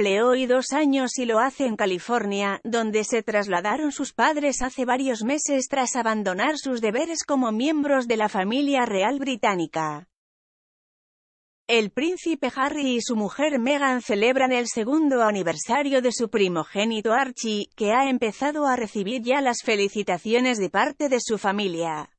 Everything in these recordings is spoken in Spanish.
empleó y dos años y lo hace en California, donde se trasladaron sus padres hace varios meses tras abandonar sus deberes como miembros de la familia real británica. El príncipe Harry y su mujer Meghan celebran el segundo aniversario de su primogénito Archie, que ha empezado a recibir ya las felicitaciones de parte de su familia.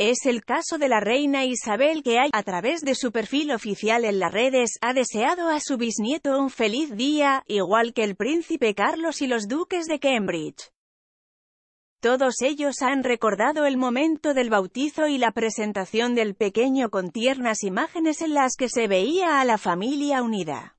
Es el caso de la reina Isabel que hay, a través de su perfil oficial en las redes, ha deseado a su bisnieto un feliz día, igual que el príncipe Carlos y los duques de Cambridge. Todos ellos han recordado el momento del bautizo y la presentación del pequeño con tiernas imágenes en las que se veía a la familia unida.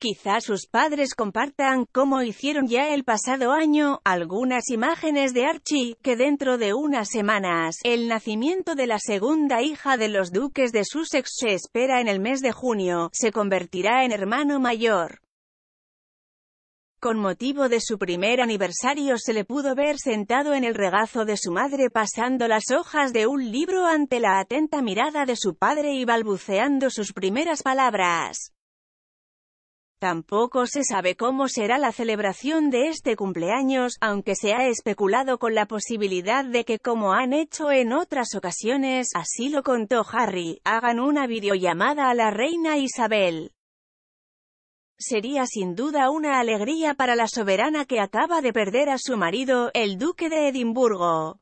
Quizás sus padres compartan, como hicieron ya el pasado año, algunas imágenes de Archie, que dentro de unas semanas, el nacimiento de la segunda hija de los duques de Sussex se espera en el mes de junio, se convertirá en hermano mayor. Con motivo de su primer aniversario se le pudo ver sentado en el regazo de su madre pasando las hojas de un libro ante la atenta mirada de su padre y balbuceando sus primeras palabras. Tampoco se sabe cómo será la celebración de este cumpleaños, aunque se ha especulado con la posibilidad de que como han hecho en otras ocasiones, así lo contó Harry, hagan una videollamada a la reina Isabel. Sería sin duda una alegría para la soberana que acaba de perder a su marido, el duque de Edimburgo.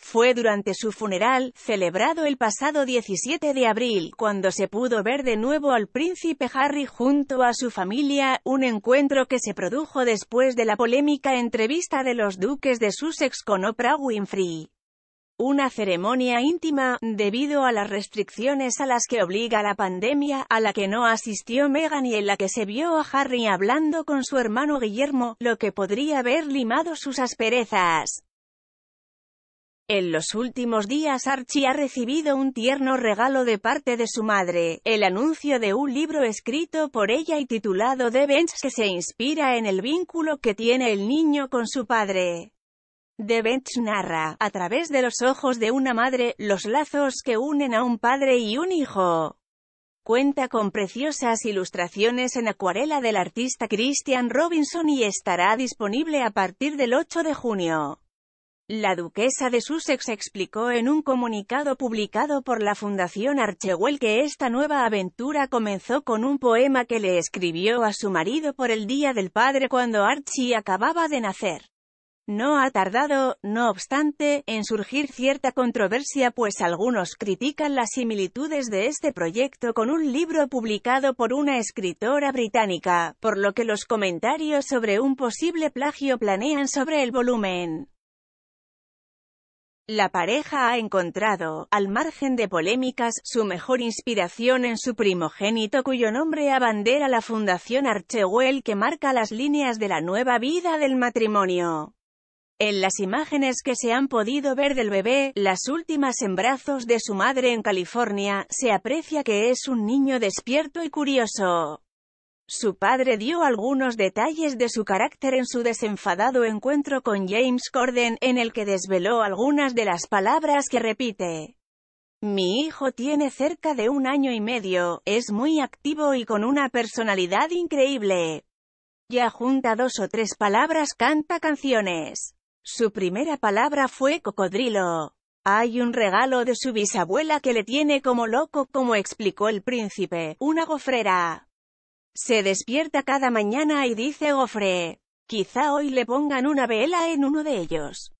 Fue durante su funeral, celebrado el pasado 17 de abril, cuando se pudo ver de nuevo al príncipe Harry junto a su familia, un encuentro que se produjo después de la polémica entrevista de los duques de Sussex con Oprah Winfrey. Una ceremonia íntima, debido a las restricciones a las que obliga la pandemia, a la que no asistió Meghan y en la que se vio a Harry hablando con su hermano Guillermo, lo que podría haber limado sus asperezas. En los últimos días Archie ha recibido un tierno regalo de parte de su madre, el anuncio de un libro escrito por ella y titulado The Bench que se inspira en el vínculo que tiene el niño con su padre. The Bench narra, a través de los ojos de una madre, los lazos que unen a un padre y un hijo. Cuenta con preciosas ilustraciones en acuarela del artista Christian Robinson y estará disponible a partir del 8 de junio. La duquesa de Sussex explicó en un comunicado publicado por la Fundación Archewell que esta nueva aventura comenzó con un poema que le escribió a su marido por el Día del Padre cuando Archie acababa de nacer. No ha tardado, no obstante, en surgir cierta controversia pues algunos critican las similitudes de este proyecto con un libro publicado por una escritora británica, por lo que los comentarios sobre un posible plagio planean sobre el volumen. La pareja ha encontrado, al margen de polémicas, su mejor inspiración en su primogénito cuyo nombre abandera la Fundación Archewell que marca las líneas de la nueva vida del matrimonio. En las imágenes que se han podido ver del bebé, las últimas en brazos de su madre en California, se aprecia que es un niño despierto y curioso. Su padre dio algunos detalles de su carácter en su desenfadado encuentro con James Corden, en el que desveló algunas de las palabras que repite. Mi hijo tiene cerca de un año y medio, es muy activo y con una personalidad increíble. Ya junta dos o tres palabras canta canciones. Su primera palabra fue cocodrilo. Hay un regalo de su bisabuela que le tiene como loco, como explicó el príncipe, una gofrera. Se despierta cada mañana y dice Gofre, quizá hoy le pongan una vela en uno de ellos.